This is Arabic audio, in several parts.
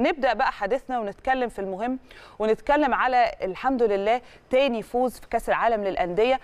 نبدا بقى حديثنا ونتكلم في المهم ونتكلم على الحمد لله تاني فوز في كاس العالم للانديه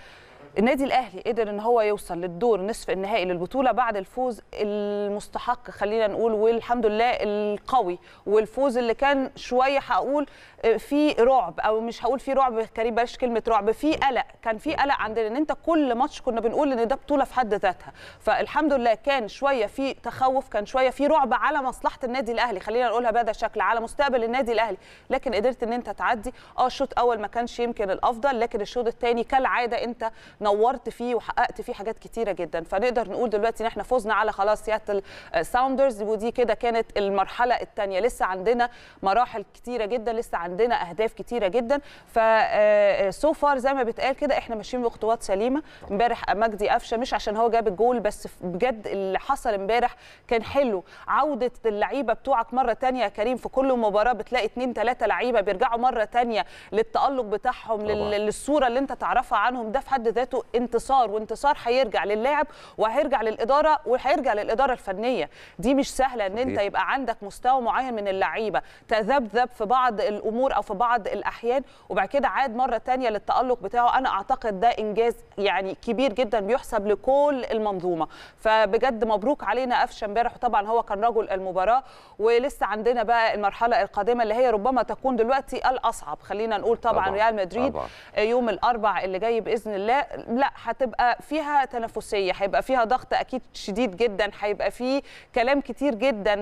النادي الاهلي قدر ان هو يوصل للدور نصف النهائي للبطوله بعد الفوز المستحق خلينا نقول والحمد لله القوي والفوز اللي كان شويه هقول آه، في رعب او مش هقول في رعب كريم بلاش كلمه رعب في قلق كان في قلق عندنا ان انت كل ماتش كنا بنقول ان ده بطوله في حد ذاتها فالحمد لله كان شويه في تخوف كان شويه في رعب على مصلحه النادي الاهلي خلينا نقولها بهذا الشكل على مستقبل النادي الاهلي لكن قدرت ان انت تعدي اه الشوط الاول ما كانش يمكن الافضل لكن الشوط الثاني كالعاده انت نورت فيه وحققت فيه حاجات كتيره جدا فنقدر نقول دلوقتي ان احنا فزنا على خلاص سياتل آه، ساوندرز ودي كده كانت المرحله الثانيه لسه عندنا مراحل كتيره جدا لسه عندنا اهداف كتيره جدا ف سو آه، فار آه، زي ما بتقال كده احنا ماشيين بخطوات سليمه امبارح مجدي قفشه مش عشان هو جاب الجول بس بجد اللي حصل امبارح كان حلو عوده اللعيبه بتوعك مره ثانيه يا كريم في كل مباراه بتلاقي اثنين ثلاثه لعيبه بيرجعوا مره ثانيه للتالق بتاعهم طبعا. للصوره اللي انت تعرفها عنهم ده في حد ذاته ذاته انتصار وانتصار هيرجع للاعب وهيرجع للاداره وهيرجع للاداره الفنيه دي مش سهله ان انت يبقى عندك مستوى معين من اللعيبه تذبذب في بعض الامور او في بعض الاحيان وبعد كده عاد مره ثانيه للتالق بتاعه انا اعتقد ده انجاز يعني كبير جدا بيحسب لكل المنظومه فبجد مبروك علينا قفشه امبارح وطبعا هو كان رجل المباراه ولسه عندنا بقى المرحله القادمه اللي هي ربما تكون دلوقتي الاصعب خلينا نقول طبعا, طبعا. ريال مدريد طبعا. يوم الاربع اللي جاي باذن الله لا هتبقى فيها تنافسيه هيبقى فيها ضغط اكيد شديد جدا هيبقى فيه كلام كتير جدا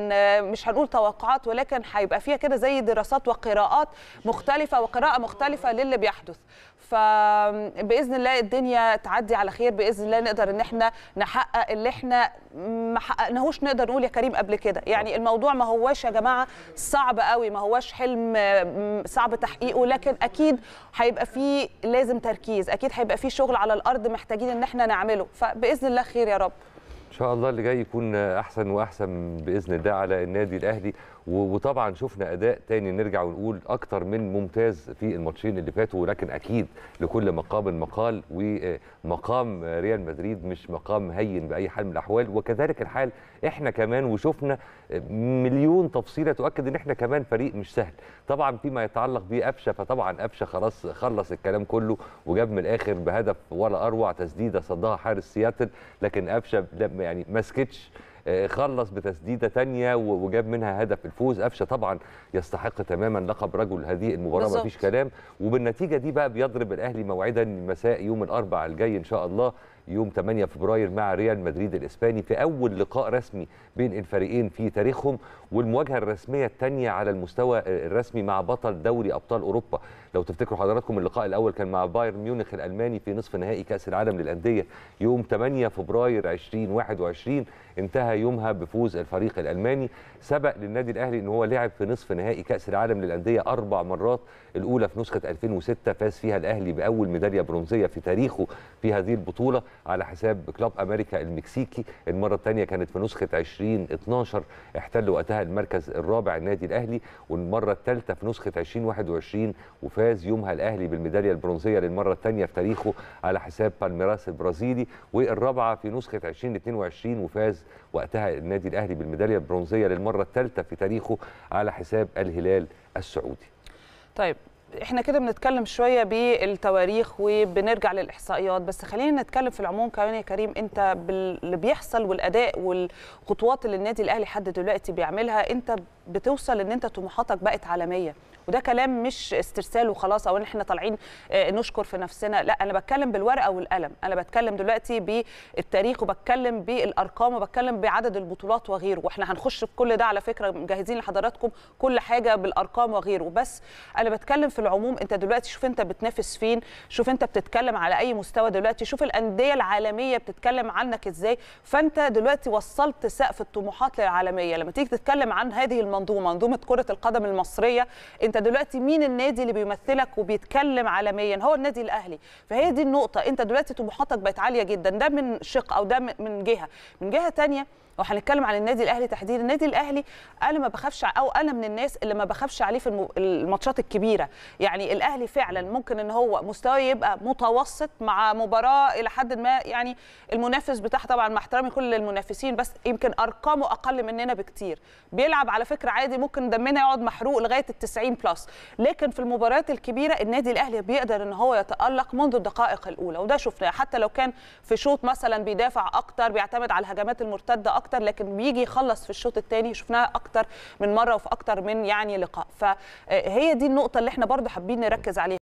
مش هنقول توقعات ولكن هيبقى فيها كده زي دراسات وقراءات مختلفه وقراءه مختلفه للي بيحدث فباذن الله الدنيا تعدي على خير باذن الله نقدر ان احنا نحقق اللي احنا ما حققناهوش نقدر نقول يا كريم قبل كده يعني الموضوع ما هواش يا جماعه صعب قوي ما هواش حلم صعب تحقيقه لكن اكيد هيبقى فيه لازم تركيز اكيد هيبقى فيه شغل على على الارض محتاجين ان احنا نعمله فباذن الله خير يا رب ان شاء الله اللي جاي يكون احسن واحسن باذن الله على النادي الاهلي وطبعا شفنا اداء تاني نرجع ونقول اكتر من ممتاز في الماتشين اللي فاتوا ولكن اكيد لكل مقام مقال ومقام ريال مدريد مش مقام هين باي حال من الاحوال وكذلك الحال احنا كمان وشفنا مليون تفصيله تؤكد ان احنا كمان فريق مش سهل طبعا فيما يتعلق بقفشه فطبعا قفشه خلاص خلص الكلام كله وجاب من الاخر بهدف ولا اروع تسديده صدها حارس سياتل لكن قفشه يعني ما سكتش خلص بتسديده ثانيه وجاب منها هدف الفوز قفشه طبعا يستحق تماما لقب رجل هذه المباراه ما فيش كلام وبالنتيجه دي بقى بيضرب الاهلي موعدا مساء يوم الاربعاء الجاي ان شاء الله يوم 8 فبراير مع ريال مدريد الإسباني في أول لقاء رسمي بين الفريقين في تاريخهم والمواجهة الرسمية الثانية على المستوى الرسمي مع بطل دوري أبطال أوروبا لو تفتكروا حضراتكم اللقاء الأول كان مع بايرن ميونخ الألماني في نصف نهائي كأس العالم للأندية يوم 8 فبراير 2021 انتهى يومها بفوز الفريق الألماني سبق للنادي الأهلي أن هو لعب في نصف نهائي كأس العالم للأندية أربع مرات الأولى في نسخة 2006 فاز فيها الأهلي بأول ميدالية برونزية في تاريخه في هذه البطولة على حساب كلاب امريكا المكسيكي المره الثانيه كانت في نسخه 2012 احتل وقتها المركز الرابع النادي الاهلي والمره الثالثه في نسخه 2021 وفاز يومها الاهلي بالميداليه البرونزيه للمره الثانيه في تاريخه على حساب بالميراس البرازيلي والرابعه في نسخه 2022 وفاز وقتها النادي الاهلي بالميداليه البرونزيه للمره الثالثه في تاريخه على حساب الهلال السعودي. طيب احنا كده بنتكلم شويه بالتواريخ وبنرجع للاحصائيات بس خلينا نتكلم في العموم كمان يا كريم انت باللي بيحصل والاداء والخطوات اللي النادي الاهلي حد دلوقتي بيعملها انت بتوصل ان انت طموحاتك بقت عالميه وده كلام مش استرسال وخلاص او ان احنا طالعين آه، نشكر في نفسنا لا انا بتكلم بالورقه والقلم انا بتكلم دلوقتي بالتاريخ وبتكلم بالارقام وبتكلم بعدد البطولات وغيره واحنا هنخش في كل ده على فكره مجهزين لحضراتكم كل حاجه بالارقام وغيره بس انا بتكلم في العموم انت دلوقتي شوف انت بتنافس فين شوف انت بتتكلم على اي مستوى دلوقتي شوف الانديه العالميه بتتكلم عنك ازاي فانت دلوقتي وصلت سقف الطموحات للعالميه لما تيجي تتكلم عن هذه المنطقة المنظومه منظومه كره القدم المصريه انت دلوقتي مين النادي اللي بيمثلك وبيتكلم عالميا هو النادي الاهلي فهي دي النقطه انت دلوقتي طموحاتك بقت عاليه جدا ده من شق او ده من جهه من جهه ثانيه وهنتكلم عن النادي الاهلي تحديدا النادي الاهلي انا ما بخافش او انا من الناس اللي ما بخافش عليه في الماتشات الكبيره يعني الاهلي فعلا ممكن ان هو مستواه يبقى متوسط مع مباراه الى حد ما يعني المنافس بتاعها طبعا مع احترامي كل المنافسين بس يمكن ارقامه اقل مننا بكتير بيلعب على فكره مصر عادي ممكن دمنا يقعد محروق لغايه ال 90 بلس لكن في المباريات الكبيره النادي الاهلي بيقدر ان هو يتالق منذ الدقائق الاولى وده شفناه حتى لو كان في شوط مثلا بيدافع اكتر بيعتمد على الهجمات المرتده اكتر لكن بيجي يخلص في الشوط الثاني شفناها اكتر من مره وفي اكتر من يعني لقاء فهي دي النقطه اللي احنا برضه حابين نركز عليها